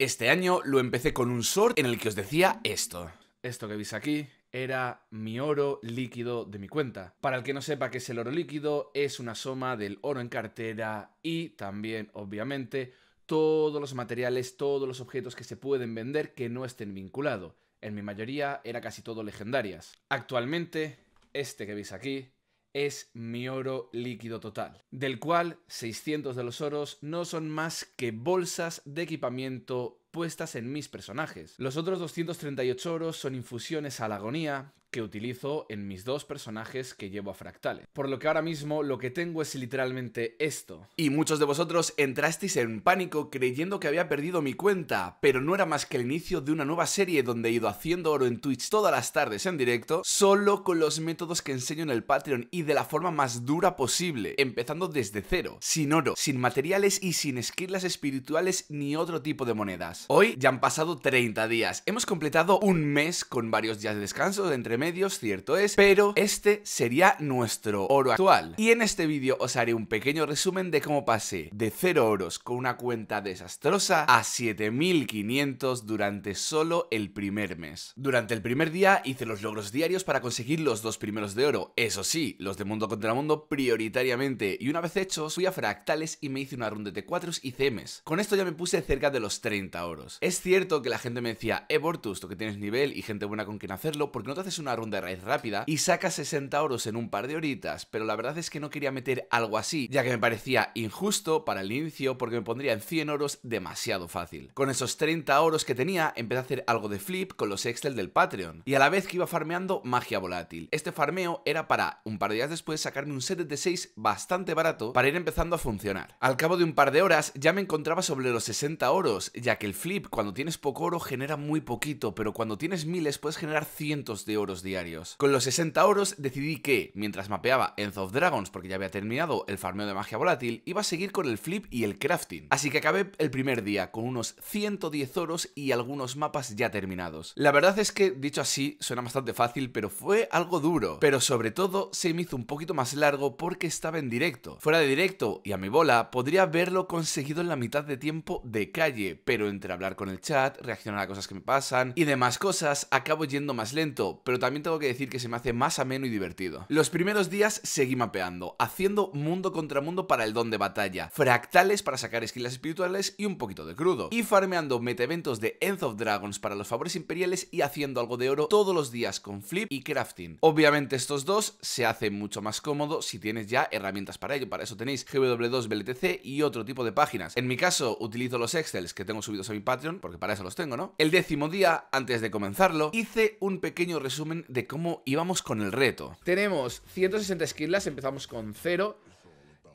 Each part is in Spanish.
Este año lo empecé con un short en el que os decía esto. Esto que veis aquí era mi oro líquido de mi cuenta. Para el que no sepa qué es el oro líquido, es una soma del oro en cartera y también, obviamente, todos los materiales, todos los objetos que se pueden vender que no estén vinculados. En mi mayoría era casi todo legendarias. Actualmente, este que veis aquí es mi oro líquido total, del cual 600 de los oros no son más que bolsas de equipamiento puestas en mis personajes. Los otros 238 oros son infusiones a la agonía, que utilizo en mis dos personajes que llevo a Fractales. Por lo que ahora mismo lo que tengo es literalmente esto. Y muchos de vosotros entrasteis en pánico creyendo que había perdido mi cuenta, pero no era más que el inicio de una nueva serie donde he ido haciendo oro en Twitch todas las tardes en directo, solo con los métodos que enseño en el Patreon y de la forma más dura posible, empezando desde cero, sin oro, sin materiales y sin esquirlas espirituales ni otro tipo de monedas. Hoy ya han pasado 30 días. Hemos completado un mes con varios días de descanso, de entre medios, cierto es, pero este sería nuestro oro actual. Y en este vídeo os haré un pequeño resumen de cómo pasé de 0 oros con una cuenta desastrosa a 7500 durante solo el primer mes. Durante el primer día hice los logros diarios para conseguir los dos primeros de oro, eso sí, los de mundo contra mundo prioritariamente, y una vez hechos fui a fractales y me hice una ronda de 4 y CMs. Con esto ya me puse cerca de los 30 oros. Es cierto que la gente me decía, eh, Bortus, tú que tienes nivel y gente buena con quien hacerlo, porque no te haces una ronda de raíz rápida y sacas 60 euros en un par de horitas? Pero la verdad es que no quería meter algo así, ya que me parecía injusto para el inicio porque me pondría en 100 euros demasiado fácil. Con esos 30 euros que tenía, empecé a hacer algo de flip con los Excel del Patreon y a la vez que iba farmeando magia volátil. Este farmeo era para, un par de días después, sacarme un set de 6 bastante barato para ir empezando a funcionar. Al cabo de un par de horas ya me encontraba sobre los 60 oros, ya que el flip, cuando tienes poco oro genera muy poquito, pero cuando tienes miles puedes generar cientos de oros diarios. Con los 60 oros decidí que, mientras mapeaba en of Dragons, porque ya había terminado el farmeo de magia volátil, iba a seguir con el flip y el crafting. Así que acabé el primer día con unos 110 oros y algunos mapas ya terminados. La verdad es que, dicho así, suena bastante fácil, pero fue algo duro. Pero sobre todo, se me hizo un poquito más largo porque estaba en directo. Fuera de directo y a mi bola, podría haberlo conseguido en la mitad de tiempo de calle, pero en hablar con el chat, reaccionar a cosas que me pasan y demás cosas, acabo yendo más lento, pero también tengo que decir que se me hace más ameno y divertido. Los primeros días seguí mapeando, haciendo mundo contra mundo para el don de batalla, fractales para sacar esquilas espirituales y un poquito de crudo, y farmeando meteventos de End of Dragons para los favores imperiales y haciendo algo de oro todos los días con flip y crafting. Obviamente estos dos se hacen mucho más cómodo si tienes ya herramientas para ello, para eso tenéis GW2 BLTC y otro tipo de páginas. En mi caso utilizo los excels que tengo subidos a y Patreon, porque para eso los tengo, ¿no? El décimo día, antes de comenzarlo, hice un pequeño resumen de cómo íbamos con el reto. Tenemos 160 esquilas, empezamos con 0.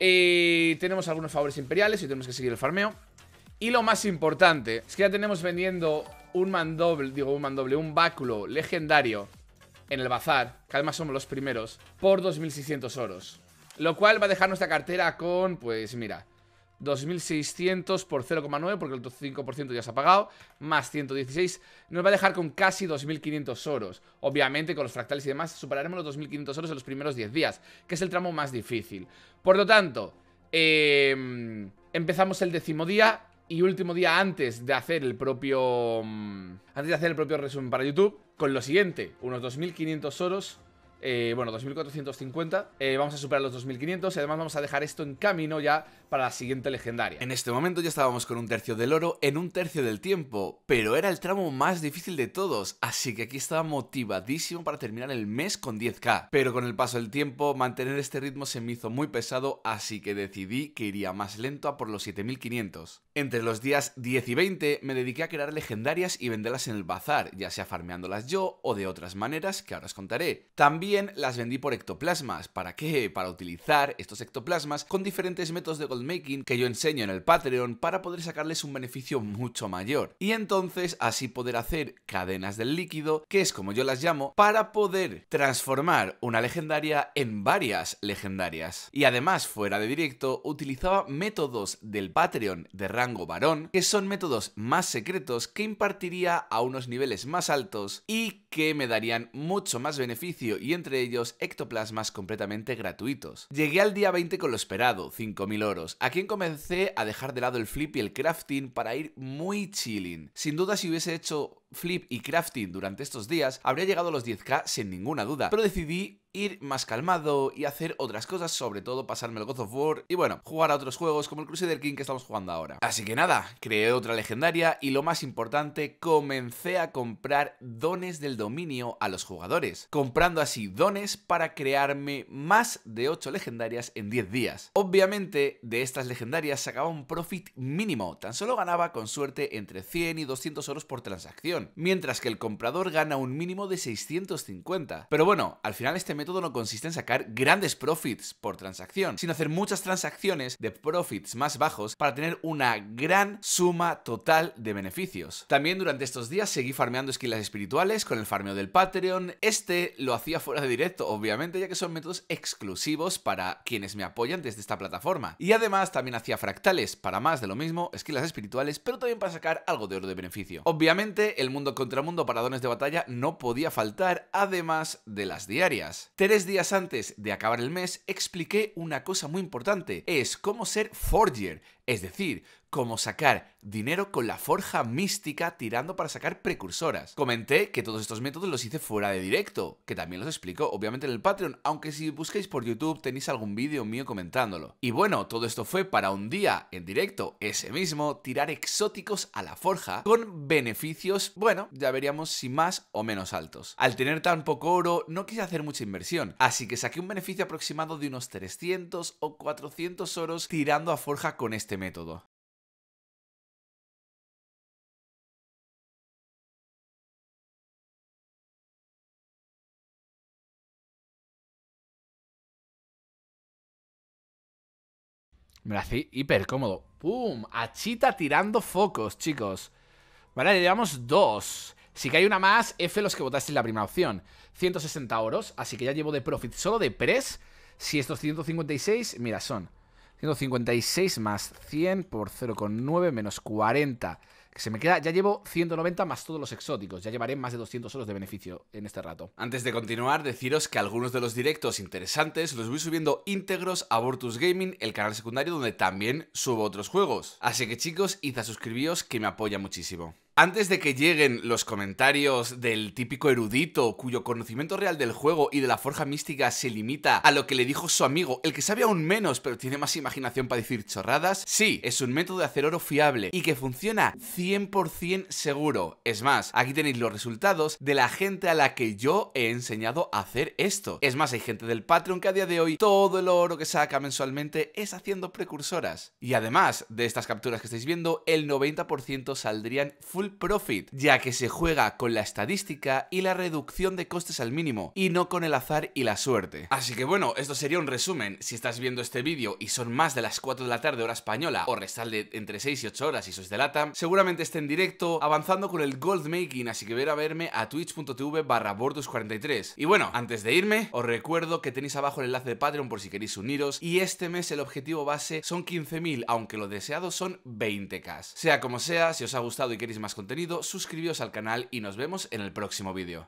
Y eh, tenemos algunos favores imperiales y tenemos que seguir el farmeo. Y lo más importante es que ya tenemos vendiendo un mandoble, digo un mandoble, un báculo legendario en el bazar, que además somos los primeros, por 2.600 oros. Lo cual va a dejar nuestra cartera con, pues mira, 2.600 por 0,9 porque el 5% ya se ha pagado, más 116, nos va a dejar con casi 2.500 oros. Obviamente con los fractales y demás superaremos los 2.500 oros en los primeros 10 días, que es el tramo más difícil. Por lo tanto, em, empezamos el décimo día y último día antes de hacer el propio... Mm, antes de hacer el propio resumen para YouTube, con lo siguiente, unos 2.500 oros eh, bueno, 2.450. Eh, vamos a superar los 2.500 y además vamos a dejar esto en camino ya para la siguiente legendaria. En este momento ya estábamos con un tercio del oro en un tercio del tiempo, pero era el tramo más difícil de todos, así que aquí estaba motivadísimo para terminar el mes con 10k. Pero con el paso del tiempo, mantener este ritmo se me hizo muy pesado, así que decidí que iría más lento a por los 7.500. Entre los días 10 y 20 me dediqué a crear legendarias y venderlas en el bazar, ya sea farmeándolas yo o de otras maneras que ahora os contaré. También las vendí por ectoplasmas. ¿Para qué? Para utilizar estos ectoplasmas con diferentes métodos de goldmaking que yo enseño en el Patreon para poder sacarles un beneficio mucho mayor. Y entonces así poder hacer cadenas del líquido, que es como yo las llamo, para poder transformar una legendaria en varias legendarias. Y además, fuera de directo, utilizaba métodos del Patreon de rango varón, que son métodos más secretos que impartiría a unos niveles más altos y que me darían mucho más beneficio y entre ellos ectoplasmas completamente gratuitos. Llegué al día 20 con lo esperado, 5.000 oros, a quien comencé a dejar de lado el flip y el crafting para ir muy chilling. Sin duda si hubiese hecho flip y crafting durante estos días, habría llegado a los 10k sin ninguna duda, pero decidí ir más calmado y hacer otras cosas, sobre todo pasarme el God of War y bueno, jugar a otros juegos como el Crusader King que estamos jugando ahora. Así que nada, creé otra legendaria y lo más importante, comencé a comprar dones del dominio a los jugadores, comprando así dones para crearme más de 8 legendarias en 10 días. Obviamente, de estas legendarias sacaba un profit mínimo, tan solo ganaba con suerte entre 100 y 200 euros por transacción, mientras que el comprador gana un mínimo de 650. Pero bueno, al final este método no consiste en sacar grandes profits por transacción, sino hacer muchas transacciones de profits más bajos para tener una gran suma total de beneficios. También durante estos días seguí farmeando esquilas espirituales con el farmeo del Patreon. Este lo hacía fuera de directo, obviamente, ya que son métodos exclusivos para quienes me apoyan desde esta plataforma. Y además también hacía fractales para más de lo mismo, esquilas espirituales, pero también para sacar algo de oro de beneficio. Obviamente el mundo contra mundo para dones de batalla no podía faltar, además de las diarias. Tres días antes de acabar el mes expliqué una cosa muy importante, es cómo ser Forger, es decir, cómo sacar dinero con la forja mística tirando para sacar precursoras. Comenté que todos estos métodos los hice fuera de directo, que también los explico obviamente en el Patreon, aunque si buscáis por YouTube tenéis algún vídeo mío comentándolo. Y bueno, todo esto fue para un día en directo, ese mismo, tirar exóticos a la forja con beneficios, bueno, ya veríamos si más o menos altos. Al tener tan poco oro, no quise hacer mucha inversión, así que saqué un beneficio aproximado de unos 300 o 400 oros tirando a forja con este método. Me lo hace hiper cómodo. ¡Pum! Achita tirando focos, chicos. Vale, llevamos dos. Si que hay una más, F los que votasteis la primera opción. 160 oros, así que ya llevo de profit solo de press Si estos 156, mira, son 156 más 100 por 0,9 menos 40 que se me queda, ya llevo 190 más todos los exóticos, ya llevaré más de 200 euros de beneficio en este rato. Antes de continuar, deciros que algunos de los directos interesantes los voy subiendo íntegros a Virtus Gaming, el canal secundario donde también subo otros juegos. Así que chicos, id a suscribiros que me apoya muchísimo. Antes de que lleguen los comentarios del típico erudito cuyo conocimiento real del juego y de la forja mística se limita a lo que le dijo su amigo, el que sabe aún menos pero tiene más imaginación para decir chorradas, sí, es un método de hacer oro fiable y que funciona 100% seguro. Es más, aquí tenéis los resultados de la gente a la que yo he enseñado a hacer esto. Es más, hay gente del Patreon que a día de hoy todo el oro que saca mensualmente es haciendo precursoras. Y además de estas capturas que estáis viendo, el 90% saldrían profit, ya que se juega con la estadística y la reducción de costes al mínimo, y no con el azar y la suerte. Así que bueno, esto sería un resumen. Si estás viendo este vídeo y son más de las 4 de la tarde hora española, o restarle entre 6 y 8 horas y sois de LATAM, seguramente esté en directo avanzando con el gold making, así que ver a verme a twitch.tv barra 43 Y bueno, antes de irme, os recuerdo que tenéis abajo el enlace de Patreon por si queréis uniros, y este mes el objetivo base son 15.000, aunque lo deseado son 20k. Sea como sea, si os ha gustado y queréis más contenido, suscribíos al canal y nos vemos en el próximo vídeo.